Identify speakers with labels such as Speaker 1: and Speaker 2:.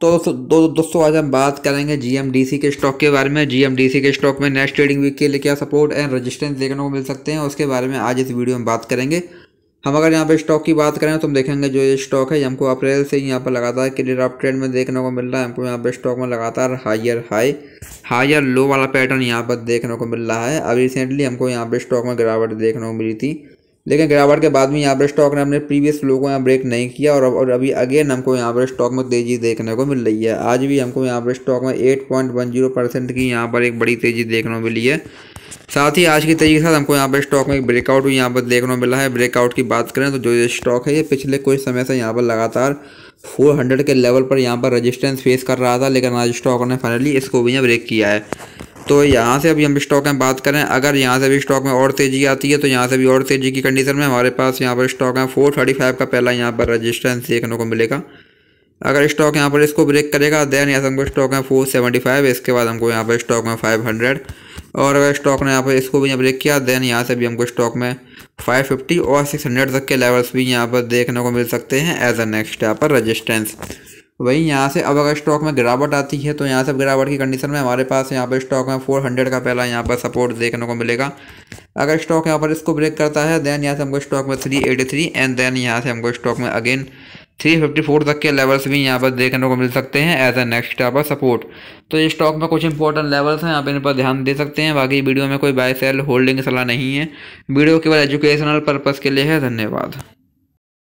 Speaker 1: तो दो दोस्तों आज हम बात करेंगे जीएमडीसी के स्टॉक के बारे में जीएमडीसी के स्टॉक में नेक्स्ट ट्रेडिंग वीक के लिए क्या सपोर्ट एंड रेजिस्टेंस देखने को मिल सकते हैं उसके बारे में आज इस वीडियो में बात करेंगे हम अगर यहाँ पे स्टॉक की बात करें तो हम देखेंगे जो ये स्टॉक है हमको अप्रैल से ही यहाँ पर लगातार क्लियर अप ट्रेंड में देखने को मिल रहा है हमको यहाँ पे स्टॉक में लगातार हायर हाई हायर लो वाला पैटर्न यहाँ पर देखने को मिल रहा है अभी रिसेंटली हमको यहाँ पे स्टॉक में गिरावट देखने को मिली थी लेकिन गिरावट के बाद भी यहाँ पर स्टॉक ने अपने प्रीवियस लो को यहाँ ब्रेक नहीं किया और, और अभी अगेन हमको यहाँ पर स्टॉक में तेज़ी देखने को मिल रही है आज भी हमको यहाँ पर स्टॉक में eight point one zero percent की यहाँ पर एक बड़ी तेज़ी देखने को मिली है साथ ही आज की तेजी के साथ हमको यहाँ पर स्टॉक में एक ब्रेकआउट भी यहाँ पर देखने को मिला है ब्रेकआउट की बात करें तो जो ये स्टॉक है ये पिछले कुछ समय से यहाँ पर लगातार हंड्रेड के लेवल पर यहाँ पर रजिस्टेंस फेस कर रहा था लेकिन आज स्टॉक ने फाइनली इसको भी यहाँ ब्रेक किया है तो यहाँ से अभी हम स्टॉक में बात करें अगर यहाँ से भी स्टॉक में और तेज़ी आती है तो यहाँ से भी और तेज़ी की कंडीशन में हमारे पास यहाँ पर स्टॉक है फोर थर्टी फाइव का पहला यहाँ पर रजिस्टेंस देखने को मिलेगा अगर स्टॉक यहाँ पर इसको ब्रेक करेगा देन यहाँ से हमको स्टॉक है फोर सेवेंटी फाइव इसके बाद हमको यहाँ पर स्टॉक में फाइव हंड्रेड और अगर स्टॉक ने यहाँ पर इसको भी यहाँ ब्रेक किया देन यहाँ से भी हमको स्टॉक में फाइव फिफ्टी और सिक्स हंड्रेड तक के लेवल्स भी यहाँ पर देखने को मिल सकते हैं एज अ नेक्स्ट यहाँ पर रजिस्टेंस वहीं यहाँ से अब अगर स्टॉक में गिरावट आती है तो यहाँ से गिरावट की कंडीशन में हमारे पास यहाँ पर स्टॉक में हंड्रेड का पहला यहाँ पर सपोर्ट देखने को मिलेगा अगर स्टॉक यहाँ पर इसको ब्रेक करता है देन यहाँ से हमको स्टॉक में थ्री एंड देन यहाँ से हमको स्टॉक में अगेन 354 तक के लेवल्स भी यहाँ पर देखने को मिल सकते हैं एज ए नेक्स्ट यहाँ पर सपोर्ट तो ये स्टॉक में कुछ इंपॉर्टेंट लेवल्स हैं आप इन पर ध्यान दे सकते हैं बाकी वीडियो में कोई बाय सेल होल्डिंग सलाह नहीं है वीडियो केवल एजुकेशनल पर्पज़ के लिए है धन्यवाद